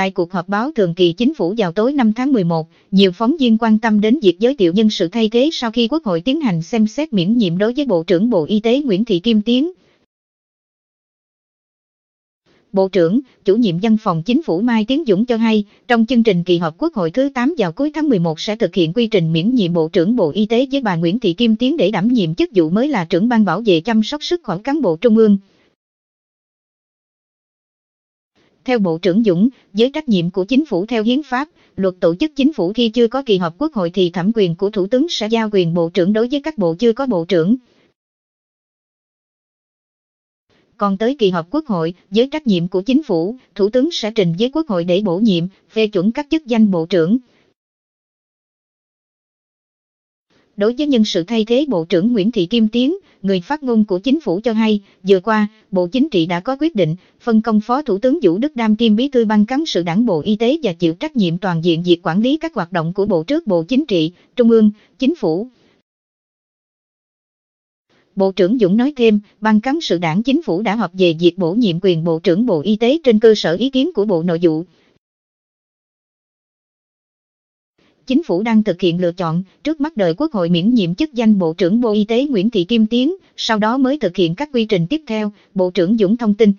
Tại cuộc họp báo thường kỳ chính phủ vào tối 5 tháng 11, nhiều phóng viên quan tâm đến việc giới thiệu nhân sự thay thế sau khi Quốc hội tiến hành xem xét miễn nhiệm đối với Bộ trưởng Bộ Y tế Nguyễn Thị Kim Tiến. Bộ trưởng, chủ nhiệm văn phòng chính phủ Mai Tiến Dũng cho hay, trong chương trình kỳ họp Quốc hội thứ 8 vào cuối tháng 11 sẽ thực hiện quy trình miễn nhiệm Bộ trưởng Bộ Y tế với bà Nguyễn Thị Kim Tiến để đảm nhiệm chức vụ mới là trưởng ban bảo vệ chăm sóc sức khỏe cán bộ trung ương. Theo Bộ trưởng Dũng, với trách nhiệm của chính phủ theo hiến pháp, luật tổ chức chính phủ khi chưa có kỳ họp quốc hội thì thẩm quyền của Thủ tướng sẽ giao quyền Bộ trưởng đối với các bộ chưa có Bộ trưởng. Còn tới kỳ họp quốc hội, với trách nhiệm của chính phủ, Thủ tướng sẽ trình với quốc hội để bổ nhiệm, phê chuẩn các chức danh Bộ trưởng. đối với nhân sự thay thế Bộ trưởng Nguyễn Thị Kim Tiến, người phát ngôn của chính phủ cho hay, vừa qua, Bộ Chính trị đã có quyết định, phân công Phó Thủ tướng Vũ Đức Đam kiêm bí thư ban cán sự đảng Bộ Y tế và chịu trách nhiệm toàn diện việc quản lý các hoạt động của Bộ trước Bộ Chính trị, Trung ương, Chính phủ. Bộ trưởng Dũng nói thêm, Ban cán sự đảng chính phủ đã họp về việc bổ nhiệm quyền Bộ trưởng Bộ Y tế trên cơ sở ý kiến của Bộ Nội vụ. chính phủ đang thực hiện lựa chọn, trước mắt đợi Quốc hội miễn nhiệm chức danh Bộ trưởng Bộ Y tế Nguyễn Thị Kim Tiến, sau đó mới thực hiện các quy trình tiếp theo, Bộ trưởng Dũng thông tin.